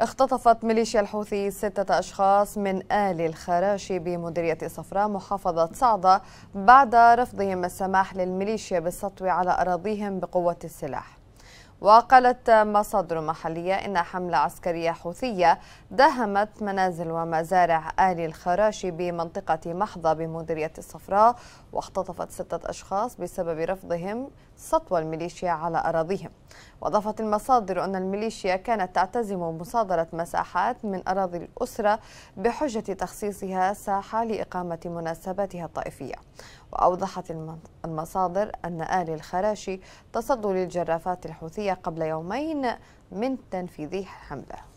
اختطفت ميليشيا الحوثي ستة أشخاص من آل الخراشي بمديرية صفراء محافظة صعدة بعد رفضهم السماح للميليشيا بالسطو على أراضيهم بقوة السلاح وقالت مصادر محلية إن حملة عسكرية حوثية دهمت منازل ومزارع آل الخراشي بمنطقة محضة بمديرية الصفراء واختطفت ستة أشخاص بسبب رفضهم سطو الميليشيا على أراضيهم وأضافت المصادر أن الميليشيا كانت تعتزم مصادرة مساحات من أراضي الأسرة بحجة تخصيصها ساحة لإقامة مناسباتها الطائفية وأوضحت المصادر أن آل الخراشي تصدوا للجرافات الحوثية قبل يومين من تنفيذ حمله